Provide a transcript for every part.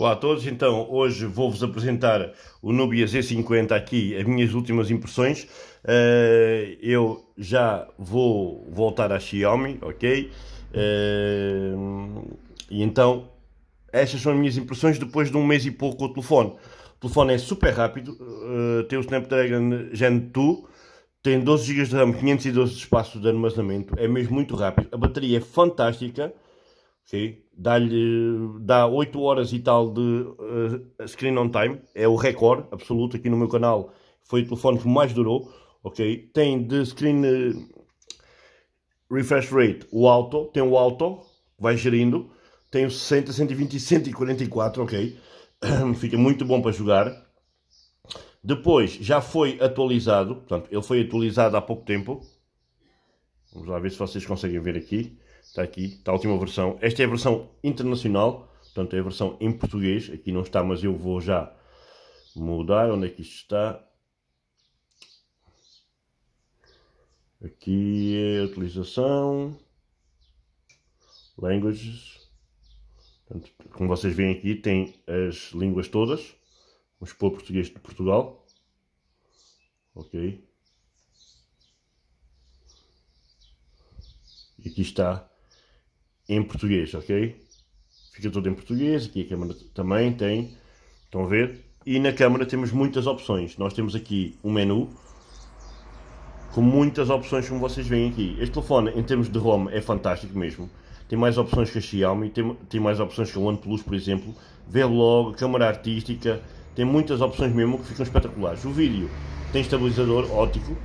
Olá a todos, então hoje vou-vos apresentar o Nubia Z50 aqui, as minhas últimas impressões. Uh, eu já vou voltar à Xiaomi, ok? Uh, e então, estas são as minhas impressões depois de um mês e pouco com o telefone. O telefone é super rápido, uh, tem o Snapdragon Gen 2, tem 12 GB de RAM, 512 de espaço de armazenamento, é mesmo muito rápido. A bateria é fantástica. Dá-lhe dá 8 horas e tal de uh, screen on time, é o recorde absoluto aqui no meu canal. Foi o telefone que mais durou, ok? Tem de screen uh, refresh rate o alto tem o alto vai gerindo, tem o 60, 120 144, ok? Fica muito bom para jogar. Depois já foi atualizado, portanto, ele foi atualizado há pouco tempo. Vamos lá ver se vocês conseguem ver aqui. Está aqui, está a última versão. Esta é a versão internacional, portanto é a versão em português. Aqui não está, mas eu vou já mudar. Onde é que isto está? Aqui é a utilização. Languages. Portanto, como vocês veem aqui, tem as línguas todas. Vamos pôr português de Portugal. Ok. E aqui está em português, ok? Fica tudo em português, aqui a câmara também tem, estão a ver? E na câmara temos muitas opções, nós temos aqui um menu com muitas opções como vocês veem aqui. Este telefone em termos de ROM é fantástico mesmo, tem mais opções que a Xiaomi, tem, tem mais opções que o OnePlus por exemplo, Vlog, câmara artística, tem muitas opções mesmo que ficam espetaculares. O vídeo tem estabilizador óptico,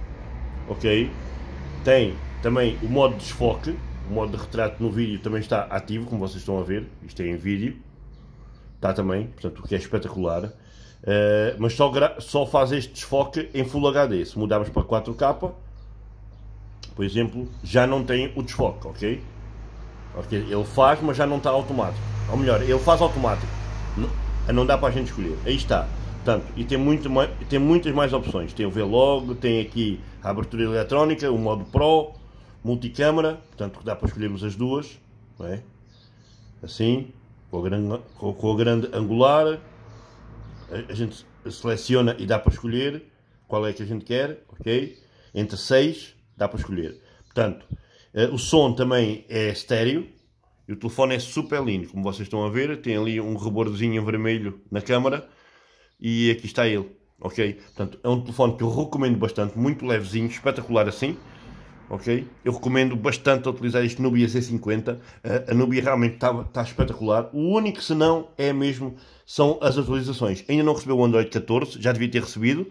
ok? Tem também o modo de desfoque, o modo de retrato no vídeo também está ativo, como vocês estão a ver. Isto é em vídeo. Está também, portanto, o que é espetacular. Uh, mas só, só faz este desfoque em Full HD. Se mudarmos para 4K, por exemplo, já não tem o desfoque, ok? okay? Ele faz, mas já não está automático. Ou melhor, ele faz automático. Não, não dá para a gente escolher. Aí está. Portanto, e tem, muito mais, tem muitas mais opções. Tem o Vlog, tem aqui a abertura eletrónica, o modo Pro, multicâmara, portanto dá para escolhermos as duas, não é? assim, com a, grande, com a grande angular, a gente seleciona e dá para escolher qual é que a gente quer, ok? Entre 6 dá para escolher. Portanto, eh, o som também é estéreo e o telefone é super lindo, como vocês estão a ver, tem ali um rebordozinho vermelho na câmara e aqui está ele, ok? Portanto, é um telefone que eu recomendo bastante, muito levezinho, espetacular assim ok? Eu recomendo bastante utilizar este Nubia C50. A, a Nubia realmente está tá espetacular. O único se não é mesmo são as atualizações. Ainda não recebeu o Android 14, já devia ter recebido,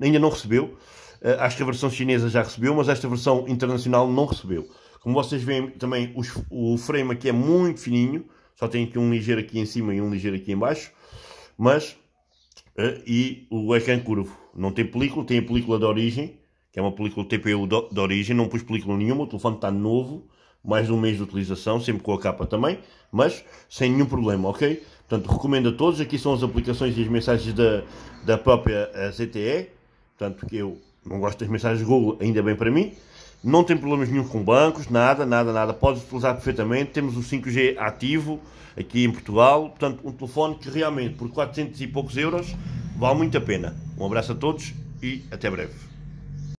ainda não recebeu. Uh, acho que a versão chinesa já recebeu, mas esta versão internacional não recebeu. Como vocês veem também os, o frame aqui é muito fininho, só tem aqui um ligeiro aqui em cima e um ligeiro aqui em baixo, mas uh, e o ecrã curvo. Não tem película, tem a película de origem, que é uma película TPU de origem, não pus película nenhuma, o telefone está novo, mais de um mês de utilização, sempre com a capa também, mas sem nenhum problema, ok? Portanto, recomendo a todos, aqui são as aplicações e as mensagens da, da própria eh, ZTE, portanto, que eu não gosto das mensagens Google, ainda bem para mim, não tem problemas nenhum com bancos, nada, nada, nada, podes utilizar perfeitamente, temos o 5G ativo aqui em Portugal, portanto, um telefone que realmente, por 400 e poucos euros, vale muito a pena. Um abraço a todos e até breve.